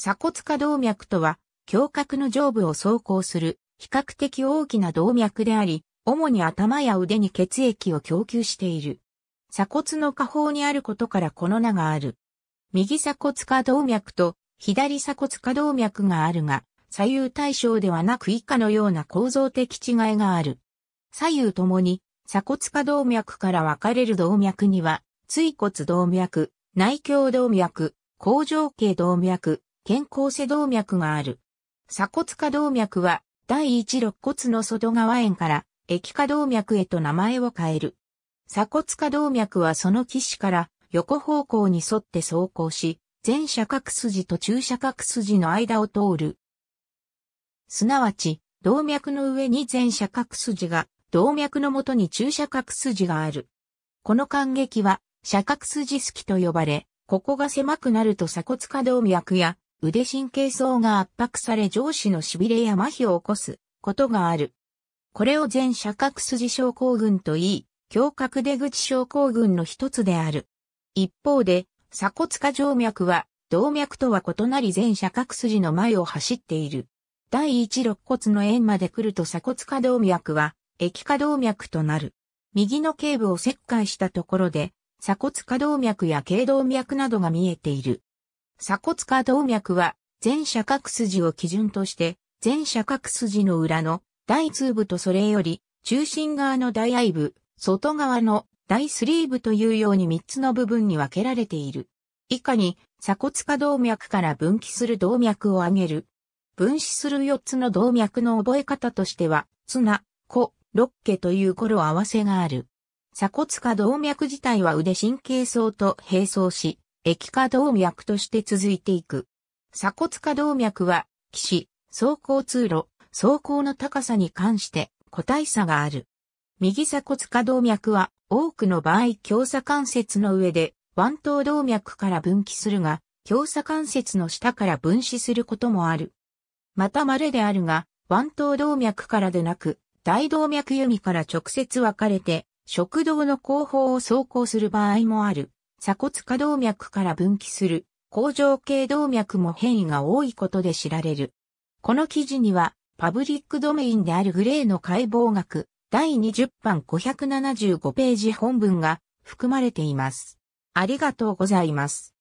鎖骨下動脈とは、胸郭の上部を走行する、比較的大きな動脈であり、主に頭や腕に血液を供給している。鎖骨の下方にあることからこの名がある。右鎖骨下動脈と左鎖骨下動脈があるが、左右対称ではなく以下のような構造的違いがある。左右ともに鎖骨下動脈から分かれる動脈には、椎骨動脈、内胸動脈、甲状形動脈、健康性動脈がある。鎖骨下動脈は第一肋骨の外側縁から液化動脈へと名前を変える。鎖骨下動脈はその騎士から横方向に沿って走行し、前斜角筋と中射角筋の間を通る。すなわち、動脈の上に前斜角筋が、動脈の元に中射角筋がある。この間隙は、斜角筋隙と呼ばれ、ここが狭くなると鎖骨下動脈や腕神経層が圧迫され上肢の痺れや麻痺を起こすことがある。これを全射角筋症候群といい、胸郭出口症候群の一つである。一方で、鎖骨下静脈は、動脈とは異なり全射角筋の前を走っている。第一肋骨の円まで来ると鎖骨下動脈は、液下動脈となる。右の頸部を切開したところで、鎖骨下動脈や頸動脈などが見えている。鎖骨下動脈は、全射角筋を基準として、全射角筋の裏の大通部とそれより、中心側の大愛部、外側の大スリー部というように3つの部分に分けられている。以下に、鎖骨下動脈から分岐する動脈を挙げる。分子する4つの動脈の覚え方としては、ツナ、コ、ロッケという頃合わせがある。鎖骨下動脈自体は腕神経層と並走し、液化動脈として続いていく。鎖骨化動脈は、騎士、走行通路、走行の高さに関して個体差がある。右鎖骨下動脈は多くの場合強鎖関節の上で腕頭動脈から分岐するが、強鎖関節の下から分子することもある。また稀であるが、腕頭動脈からでなく、大動脈弓から直接分かれて、食道の後方を走行する場合もある。鎖骨下動脈から分岐する甲状頸動脈も変異が多いことで知られる。この記事には、パブリックドメインであるグレーの解剖学第20版575ページ本文が含まれています。ありがとうございます。